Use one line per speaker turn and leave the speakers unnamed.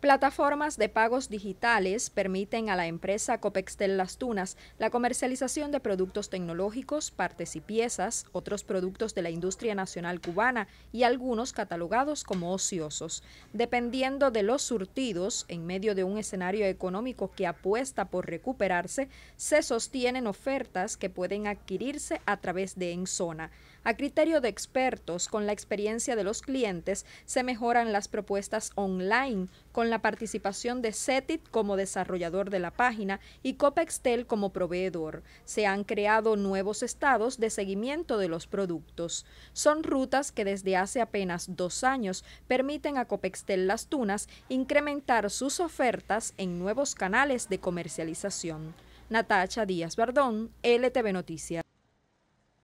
Plataformas de pagos digitales permiten a la empresa Copextel Las Tunas la comercialización de productos tecnológicos, partes y piezas, otros productos de la industria nacional cubana y algunos catalogados como ociosos. Dependiendo de los surtidos, en medio de un escenario económico que apuesta por recuperarse, se sostienen ofertas que pueden adquirirse a través de Enzona. A criterio de expertos, con la experiencia de los clientes, se mejoran las propuestas online con la participación de CETIT como desarrollador de la página y Copextel como proveedor. Se han creado nuevos estados de seguimiento de los productos. Son rutas que desde hace apenas dos años permiten a Copextel Las Tunas incrementar sus ofertas en nuevos canales de comercialización. Natacha Díaz Bardón, LTV Noticias.